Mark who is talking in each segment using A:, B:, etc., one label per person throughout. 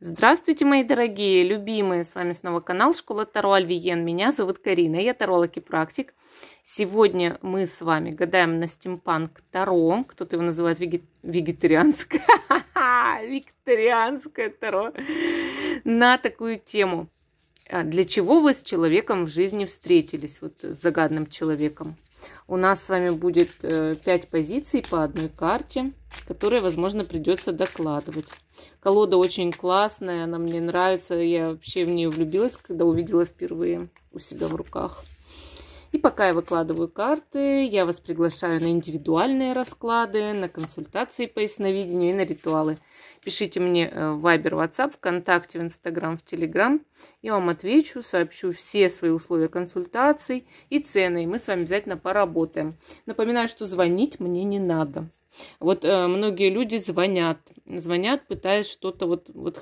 A: Здравствуйте, мои дорогие, любимые! С вами снова канал Школа Таро Альвиен. Меня зовут Карина, я таролог и практик. Сегодня мы с вами гадаем на стимпанк Таро. Кто-то его называет веги... вегетарианское. Викторианское Таро. На такую тему. А для чего вы с человеком в жизни встретились? Вот с загадным человеком у нас с вами будет 5 э, позиций по одной карте, которые, возможно, придется докладывать. Колода очень классная, она мне нравится. Я вообще в нее влюбилась, когда увидела впервые у себя в руках. И пока я выкладываю карты, я вас приглашаю на индивидуальные расклады, на консультации по ясновидению и на ритуалы – Пишите мне э, в Viber, WhatsApp, ВКонтакте, в Instagram, в Telegram. Я вам отвечу, сообщу все свои условия консультаций и цены. И мы с вами обязательно поработаем. Напоминаю, что звонить мне не надо. Вот э, многие люди звонят, звонят, пытаясь что-то вот, вот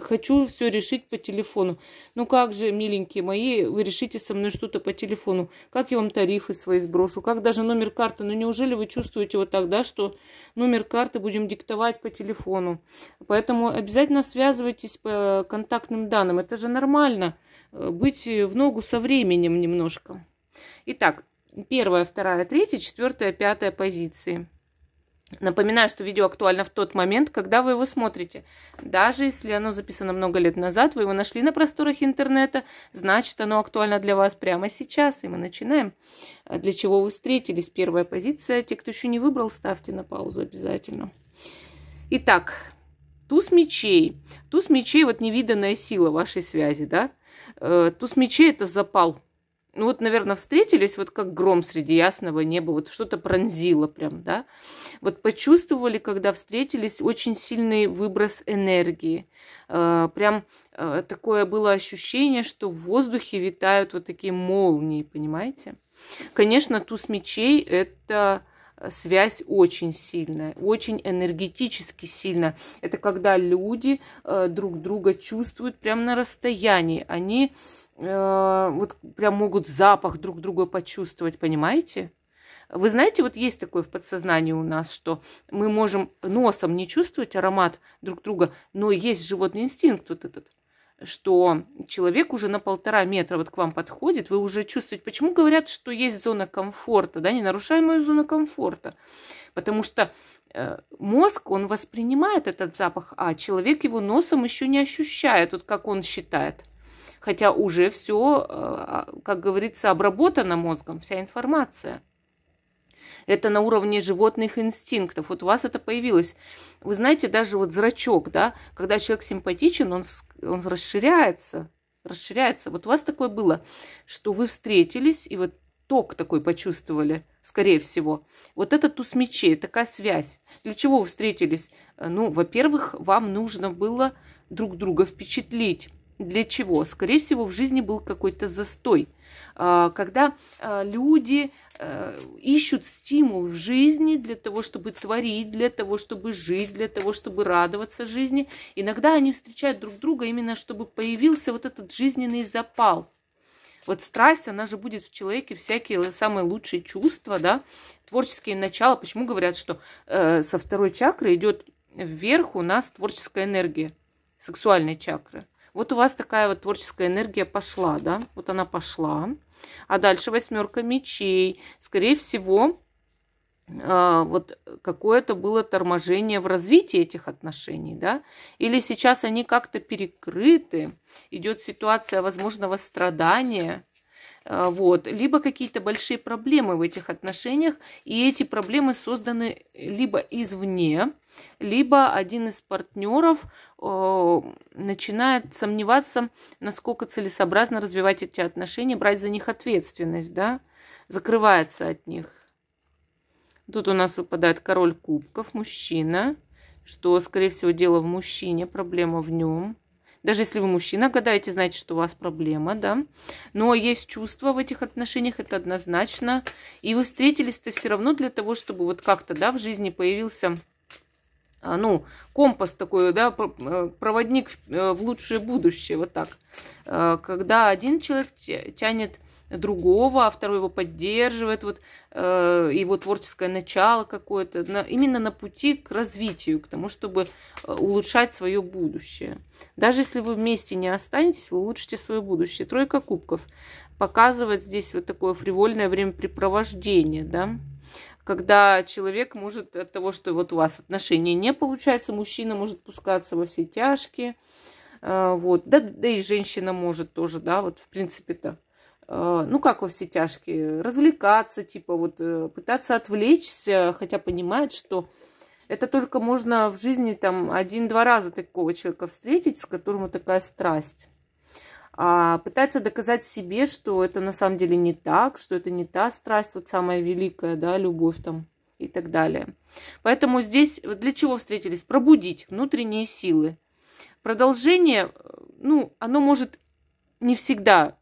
A: хочу все решить по телефону. Ну как же, миленькие мои, вы решите со мной что-то по телефону? Как я вам тарифы свои сброшу? Как даже номер карты? Ну неужели вы чувствуете вот тогда, что номер карты будем диктовать по телефону? Поэтому обязательно связывайтесь по контактным данным. Это же нормально. Э, быть в ногу со временем немножко. Итак, первая, вторая, третья, четвертая, пятая позиции. Напоминаю, что видео актуально в тот момент, когда вы его смотрите. Даже если оно записано много лет назад, вы его нашли на просторах интернета, значит, оно актуально для вас прямо сейчас. И мы начинаем. Для чего вы встретились? Первая позиция. Те, кто еще не выбрал, ставьте на паузу обязательно. Итак, туз мечей. Туз мечей – вот невиданная сила вашей связи, да? Э, туз мечей – это запал. Ну вот, наверное, встретились, вот как гром среди ясного неба, вот что-то пронзило прям, да? Вот почувствовали, когда встретились, очень сильный выброс энергии. Э, прям э, такое было ощущение, что в воздухе витают вот такие молнии, понимаете? Конечно, туз мечей – это связь очень сильная, очень энергетически сильная. Это когда люди э, друг друга чувствуют прямо на расстоянии. Они э, вот прям могут запах друг друга почувствовать, понимаете? Вы знаете, вот есть такое в подсознании у нас, что мы можем носом не чувствовать аромат друг друга, но есть животный инстинкт вот этот – что человек уже на полтора метра вот к вам подходит, вы уже чувствуете, почему говорят, что есть зона комфорта, да, ненарушаемая зона комфорта, потому что э, мозг, он воспринимает этот запах, а человек его носом еще не ощущает, вот как он считает. Хотя уже все, э, а, как говорится, обработано мозгом, вся информация – это на уровне животных инстинктов. Вот у вас это появилось. Вы знаете, даже вот зрачок, да, когда человек симпатичен, он, он расширяется, расширяется. Вот у вас такое было, что вы встретились, и вот ток такой почувствовали, скорее всего. Вот этот туз мечей, такая связь. Для чего вы встретились? Э, ну, во-первых, вам нужно было друг друга впечатлить. Для чего? Скорее всего, в жизни был какой-то застой – а, когда а, люди э, ищут стимул в жизни для того, чтобы творить, для того, чтобы жить, для того, чтобы радоваться жизни. Иногда они встречают друг друга именно, чтобы появился вот этот жизненный запал. Вот страсть, она же будет в человеке всякие самые лучшие чувства, да, творческие начала. Почему говорят, что э, со второй чакры идет вверх у нас творческая энергия сексуальной чакры? Вот у вас такая вот творческая энергия пошла, да? Вот она пошла. А дальше восьмерка мечей. Скорее всего, а, вот какое-то было торможение в развитии этих отношений, да, или сейчас они как-то перекрыты, идет ситуация возможного страдания, а, вот, либо какие-то большие проблемы в этих отношениях, и эти проблемы созданы э, либо извне, либо один из партнеров э, начинает сомневаться, насколько целесообразно развивать эти отношения, брать за них ответственность, да, закрывается от них. Тут у нас выпадает король кубков, мужчина, что, скорее всего, дело в мужчине, проблема в нем – даже если вы мужчина, гадаете, знаете, что у вас проблема, да. Но есть чувства в этих отношениях, это однозначно. И вы встретились-то все равно для того, чтобы вот как-то, да, в жизни появился а, ну, компас такой, да, э, проводник э, в лучшее будущее, вот так. Э, когда один человек тянет другого, а второй его поддерживает, вот э, его творческое начало какое-то, на, именно на пути к развитию, к тому, чтобы э, улучшать свое будущее. Даже если вы вместе не останетесь, вы улучшите свое будущее. Тройка кубков показывает здесь вот такое фривольное времяпрепровождение, да, когда человек может от того, что вот у вас отношения не получается, мужчина может пускаться во все тяжкие, э, вот, да, да и женщина может тоже, да, вот в принципе-то Э, ну как во все тяжкие, развлекаться, типа вот э, пытаться отвлечься, хотя понимает, что это только можно в жизни там один-два раза такого человека встретить, с которому такая страсть. А пытается доказать себе, что это на самом деле не так, что это не та страсть, вот самая великая, да, любовь там и так далее. Поэтому здесь для чего встретились? Пробудить внутренние силы. Продолжение, э, ну, оно может не всегда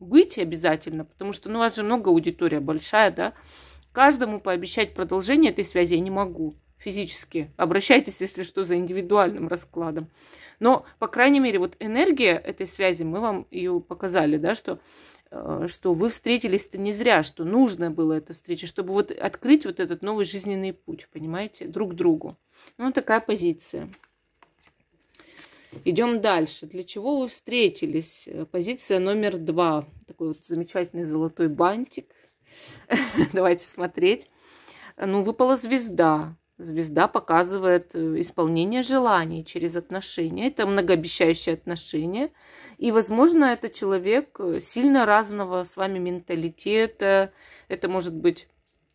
A: быть обязательно, потому что ну, у вас же много аудитория большая, да. Каждому пообещать продолжение этой связи я не могу физически. Обращайтесь, если что, за индивидуальным раскладом. Но, по крайней мере, вот энергия этой связи, мы вам ее показали, да, что, э, что вы встретились-то не зря, что нужно было эта встреча, чтобы вот открыть вот этот новый жизненный путь, понимаете, друг другу. Ну, такая позиция. Идем дальше. Для чего вы встретились? Э, позиция номер два. Такой вот замечательный золотой бантик. Давайте смотреть. Ну, выпала звезда. Звезда показывает э, исполнение желаний через отношения. Это многообещающие отношения. И, возможно, это человек э, сильно разного с вами менталитета. Это может быть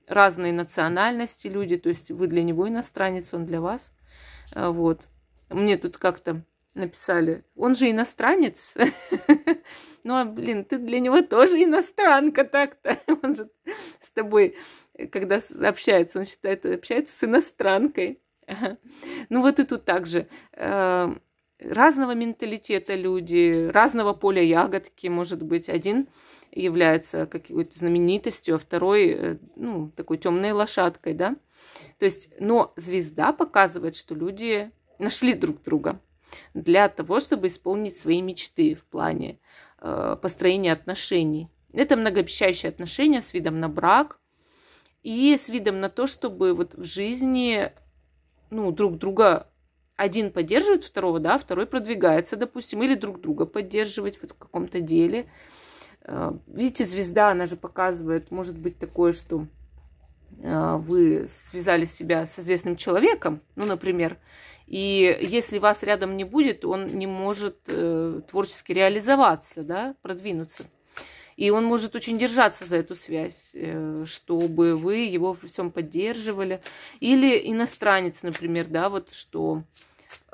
A: разные национальности люди. То есть вы для него иностранец, он для вас. Вот. Мне тут как-то написали. Он же иностранец. Ну, а, блин, ты для него тоже иностранка так-то. Он же с тобой, когда общается, он считает, общается с иностранкой. Ну, вот и тут также эм, разного менталитета люди, разного поля ягодки, может быть, один является какой-то знаменитостью, а второй, э, ну, такой темной лошадкой, да. То есть, но звезда показывает, что люди нашли друг друга для того, чтобы исполнить свои мечты в плане э, построения отношений. Это многообещающие отношения с видом на брак и с видом на то, чтобы вот в жизни ну, друг друга один поддерживает второго, да, второй продвигается, допустим, или друг друга поддерживать вот в каком-то деле. Э, видите, звезда, она же показывает, может быть такое, что э, вы связали себя с известным человеком, ну, например, и если вас рядом не будет, он не может э, творчески реализоваться, да, продвинуться. И он может очень держаться за эту связь, э, чтобы вы его во всем поддерживали. Или иностранец, например, да, вот что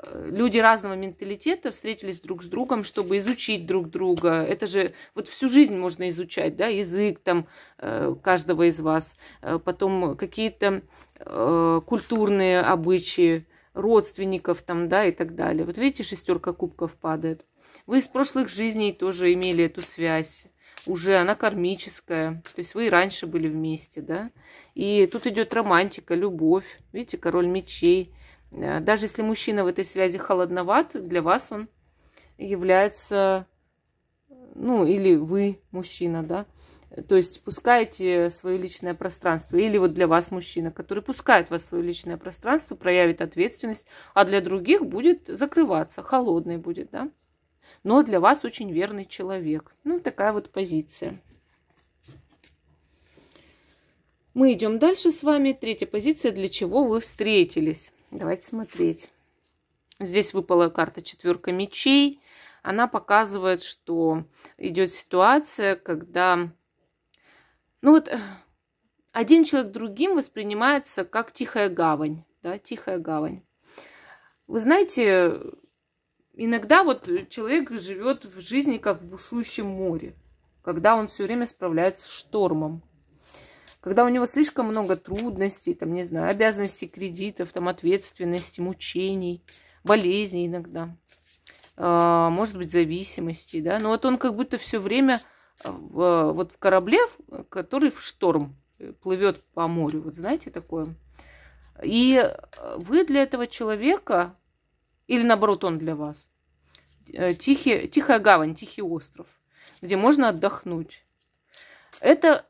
A: э, люди разного менталитета встретились друг с другом, чтобы изучить друг друга. Это же вот всю жизнь можно изучать, да, язык там э, каждого из вас, потом какие-то культурные обычаи, родственников там, да, и так далее. Вот видите, шестерка кубков падает. Вы из прошлых жизней тоже имели эту связь. Уже она кармическая. То есть вы и раньше были вместе, да. И тут идет романтика, любовь. Видите, король мечей. Э, даже если мужчина в этой связи холодноват, для вас он является, ну, или вы мужчина, да, то есть пускайте свое личное пространство. Или вот для вас мужчина, который пускает вас в свое личное пространство, проявит ответственность, а для других будет закрываться, холодный будет, да. Но для вас очень верный человек. Ну, такая вот позиция. Мы идем дальше с вами. Третья позиция, для чего вы встретились. Давайте смотреть. Здесь выпала карта четверка мечей. Она показывает, что идет ситуация, когда ну вот э, один человек другим воспринимается как тихая гавань, да, тихая гавань. Вы знаете, иногда вот человек живет в жизни как в бушующем море, когда он все время справляется с штормом, когда у него слишком много трудностей, там, не знаю, обязанностей, кредитов, там, ответственности, мучений, болезней иногда, а, может быть, зависимости, да, но вот он как будто все время в э, вот в корабле, э, который в шторм э, плывет по морю, вот знаете такое. И вы для этого человека, или наоборот он для вас, тихий, тихая гавань, тихий остров, где можно отдохнуть. Это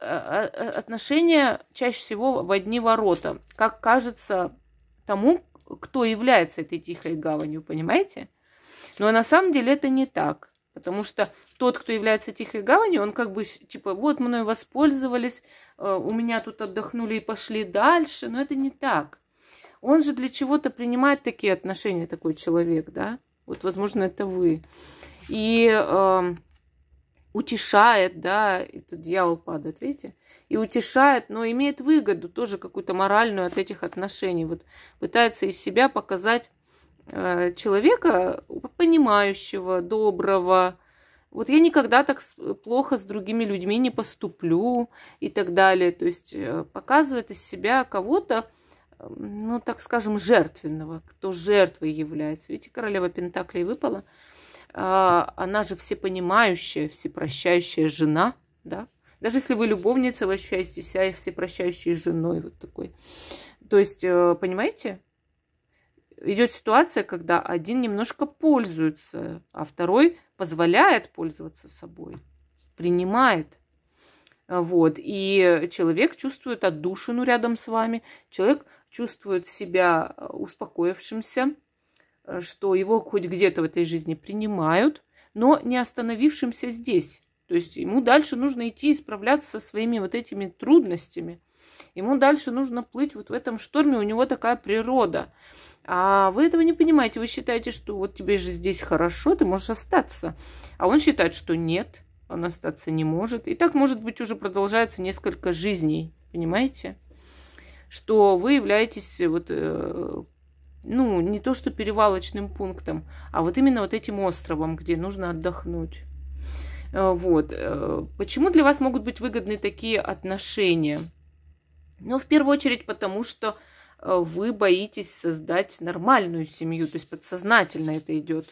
A: отношения чаще всего в одни ворота, как кажется тому, кто является этой тихой гаванью, понимаете? Но на самом деле это не так, потому что тот, кто является тихой гаванью, он как бы, типа, вот мной воспользовались, э, у меня тут отдохнули и пошли дальше, но это не так. Он же для чего-то принимает такие отношения, такой человек, да? Вот, возможно, это вы. И э, утешает, да, этот тут дьявол падает, видите? И утешает, но имеет выгоду тоже какую-то моральную от этих отношений. Вот пытается из себя показать э, человека понимающего, доброго, вот я никогда так э, плохо с другими людьми не поступлю и так далее. То есть э, показывает из себя кого-то, э, ну, так скажем, жертвенного, кто жертвой является. Видите, королева Пентаклей выпала. А, она же всепонимающая, всепрощающая жена, да. Даже если вы любовница, вы ощущаете себя всепрощающей женой вот такой. То есть, понимаете, идет ситуация, когда один немножко пользуется, а второй позволяет пользоваться собой, принимает. Вот. И человек чувствует отдушину рядом с вами, человек чувствует себя э, успокоившимся, э, что его хоть где-то в этой жизни принимают, но не остановившимся здесь. То есть ему дальше нужно идти исправляться со своими вот этими трудностями – Ему дальше нужно плыть вот в этом шторме, у него такая природа. А вы этого не понимаете, вы считаете, что вот тебе же здесь хорошо, ты можешь остаться. А он считает, что нет, он остаться не может. И так, может быть, уже продолжается несколько жизней, понимаете? Что вы являетесь э, вот э, ну, не то что перевалочным пунктом, а вот именно вот этим островом, где нужно отдохнуть. Э, вот. Почему для вас могут быть выгодны такие отношения? Ну, в первую очередь, потому что э, вы боитесь создать нормальную семью, то есть подсознательно это идет.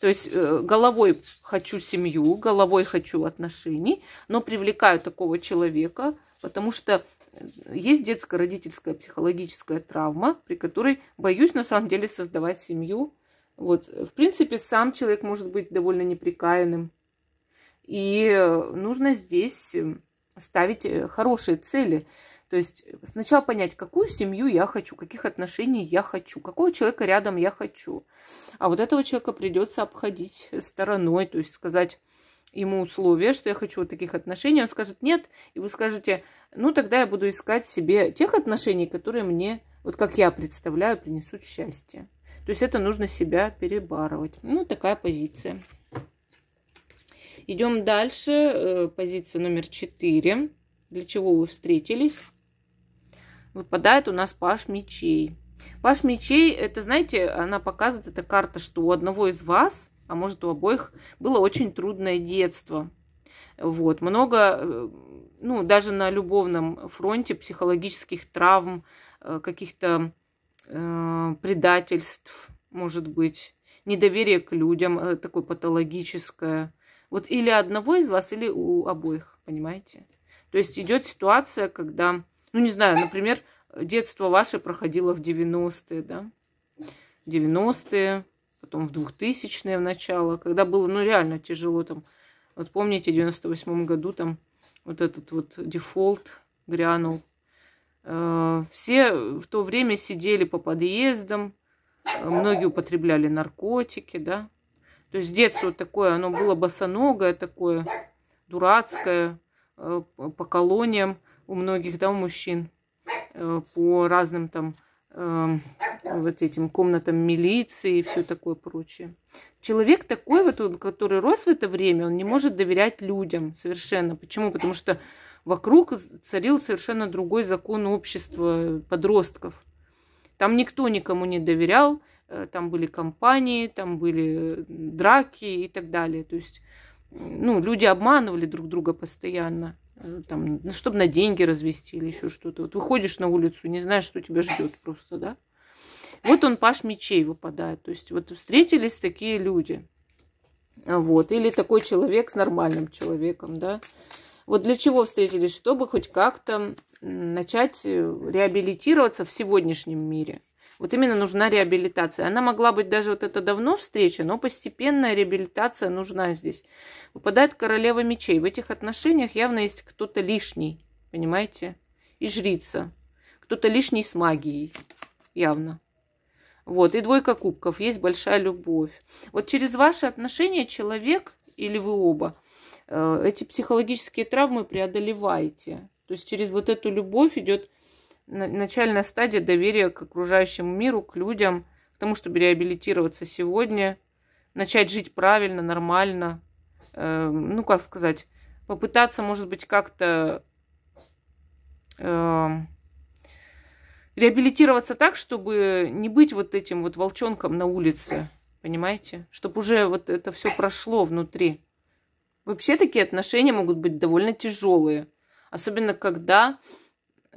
A: То есть э, головой хочу семью, головой хочу отношений, но привлекаю такого человека, потому что э, есть детско-родительская психологическая травма, при которой боюсь на самом деле создавать семью. Вот, в принципе, сам человек может быть довольно неприкаянным. И нужно здесь эм, ставить хорошие цели. То есть э, сначала понять, какую семью я хочу, каких отношений я хочу, какого человека рядом я хочу. А вот этого человека придется обходить стороной, то есть сказать ему условия, что я хочу вот таких отношений, он скажет нет, и вы скажете, ну тогда я буду искать себе тех отношений, которые мне, вот как я представляю, принесут счастье. То есть это нужно себя перебарывать. Ну, такая позиция. Идем дальше. Э, позиция номер четыре. Для чего вы встретились? выпадает у нас паш мечей. Паш мечей, это, знаете, она показывает, эта карта, что у одного из вас, а может у обоих, было очень трудное детство. Вот, много, э, ну, даже на любовном фронте психологических травм, э, каких-то э, предательств, может быть, недоверие к людям э, такое патологическое. Вот или одного из вас, или у обоих, понимаете? То есть идет ситуация, когда ну, не знаю, например, детство ваше проходило в 90-е, да? 90-е, потом в 2000-е в начало, когда было, ну, реально тяжело там. Вот помните, в 98 году там вот этот вот дефолт грянул. Э, все в то время сидели по подъездам, э, многие употребляли наркотики, да. То есть детство такое, оно было босоногое такое, дурацкое, э, по колониям у многих, да, у мужчин э, по разным там эм, вот этим комнатам милиции и все такое прочее. Человек такой вот, он, который рос в это время, он не может доверять людям совершенно. Почему? Потому что вокруг царил совершенно другой закон общества э, подростков. Там никто никому не доверял, э, там были компании, там были драки и так далее. То есть, ну, люди обманывали друг друга постоянно. Э, там, ну, чтобы на деньги развести или еще что-то. Вот выходишь на улицу, не знаешь, что тебя ждет просто, да? Вот он паш мечей выпадает. То есть вот встретились такие люди. Вот. Или такой человек с нормальным человеком, да? Вот для чего встретились? Чтобы хоть как-то начать э, реабилитироваться в сегодняшнем мире. Вот именно нужна реабилитация. Она могла быть даже вот это давно встреча, но постепенная реабилитация нужна здесь. Выпадает королева мечей. В этих отношениях явно есть кто-то лишний, понимаете? И жрица. Кто-то лишний с магией, явно. Вот, и двойка кубков, есть большая любовь. Вот через ваши отношения человек или вы оба э, эти психологические травмы преодолеваете. То есть через вот эту любовь идет начальная стадия доверия к окружающему миру, к людям, к тому, чтобы реабилитироваться сегодня, начать жить правильно, нормально, э, ну, как сказать, попытаться, может быть, как-то э, реабилитироваться так, чтобы не быть вот этим вот волчонком на улице, понимаете? Чтобы уже вот это все прошло внутри. Вообще такие отношения могут быть довольно тяжелые, особенно когда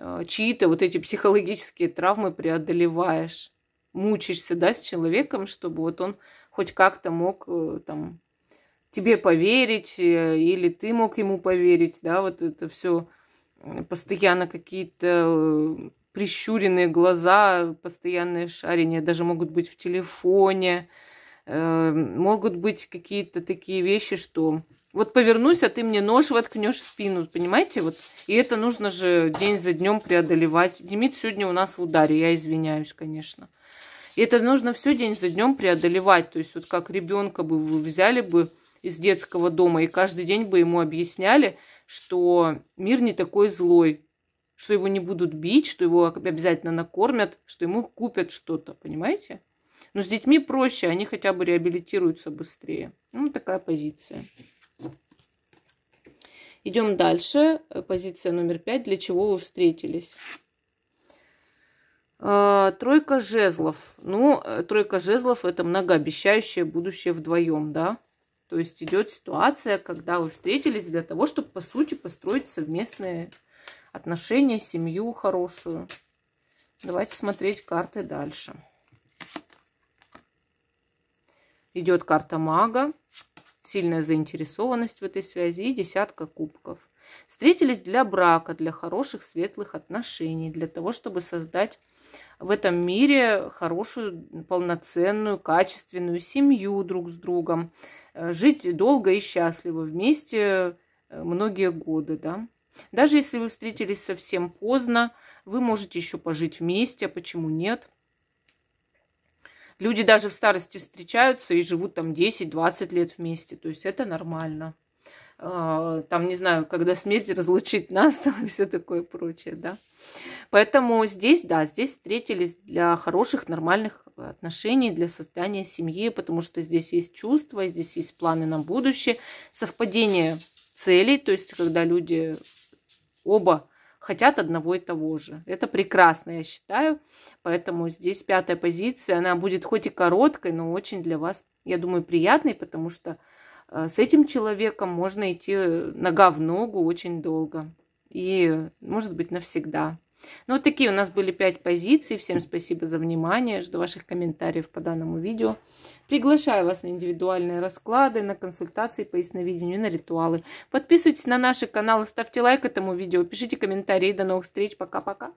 A: Э, чьи-то вот эти психологические травмы преодолеваешь, мучаешься, да, с человеком, чтобы вот он хоть как-то мог э, там тебе поверить, э, или ты мог ему поверить, да, вот это все постоянно какие-то прищуренные глаза, постоянное шарение, даже могут быть в телефоне, могут быть какие-то такие вещи, что вот повернусь, а ты мне нож воткнешь в спину, понимаете? Вот. И это нужно же день за днем преодолевать. Демид сегодня у нас в ударе, я извиняюсь, конечно. И это нужно все день за днем преодолевать. То есть вот как ребенка бы вы взяли бы из детского дома и каждый день бы ему объясняли, что мир не такой злой, что его не будут бить, что его обязательно накормят, что ему купят что-то, понимаете? Но с детьми проще, они хотя бы реабилитируются быстрее. Ну, такая позиция. Идем дальше. Позиция номер пять. Для чего вы встретились? А, тройка жезлов. Ну, э, тройка жезлов это многообещающее будущее вдвоем, да? То есть идет ситуация, когда вы встретились для того, чтобы, по сути, построить совместные отношения, семью хорошую. Давайте смотреть карты дальше. Идет карта мага сильная заинтересованность в этой связи и десятка кубков. Встретились для брака, для хороших светлых отношений, для того, чтобы создать в этом мире хорошую, полноценную, качественную семью друг с другом, э, жить долго и счастливо вместе э, многие годы, да. Даже если вы встретились совсем поздно, вы можете еще пожить вместе, а почему нет – Люди даже в старости встречаются и живут там 10-20 лет вместе. То есть это нормально. А, там, не знаю, когда смерть разлучит нас, там все такое прочее, да. Поэтому здесь, да, здесь встретились для хороших, нормальных отношений, для создания семьи, потому что здесь есть чувства, здесь есть планы на будущее, совпадение целей, то есть когда люди оба хотят одного и того же. Это прекрасно, я считаю. Поэтому здесь пятая позиция, она будет хоть и короткой, но очень для вас, я думаю, приятной, потому что э, с этим человеком можно идти нога в ногу очень долго и, может быть, навсегда. Ну вот такие у нас были 5 позиций. Всем спасибо за внимание. Жду ваших комментариев по данному видео. Приглашаю вас на индивидуальные расклады, на консультации по ясновидению, на ритуалы. Подписывайтесь на наши каналы, ставьте лайк этому видео, пишите комментарии. До новых встреч. Пока-пока.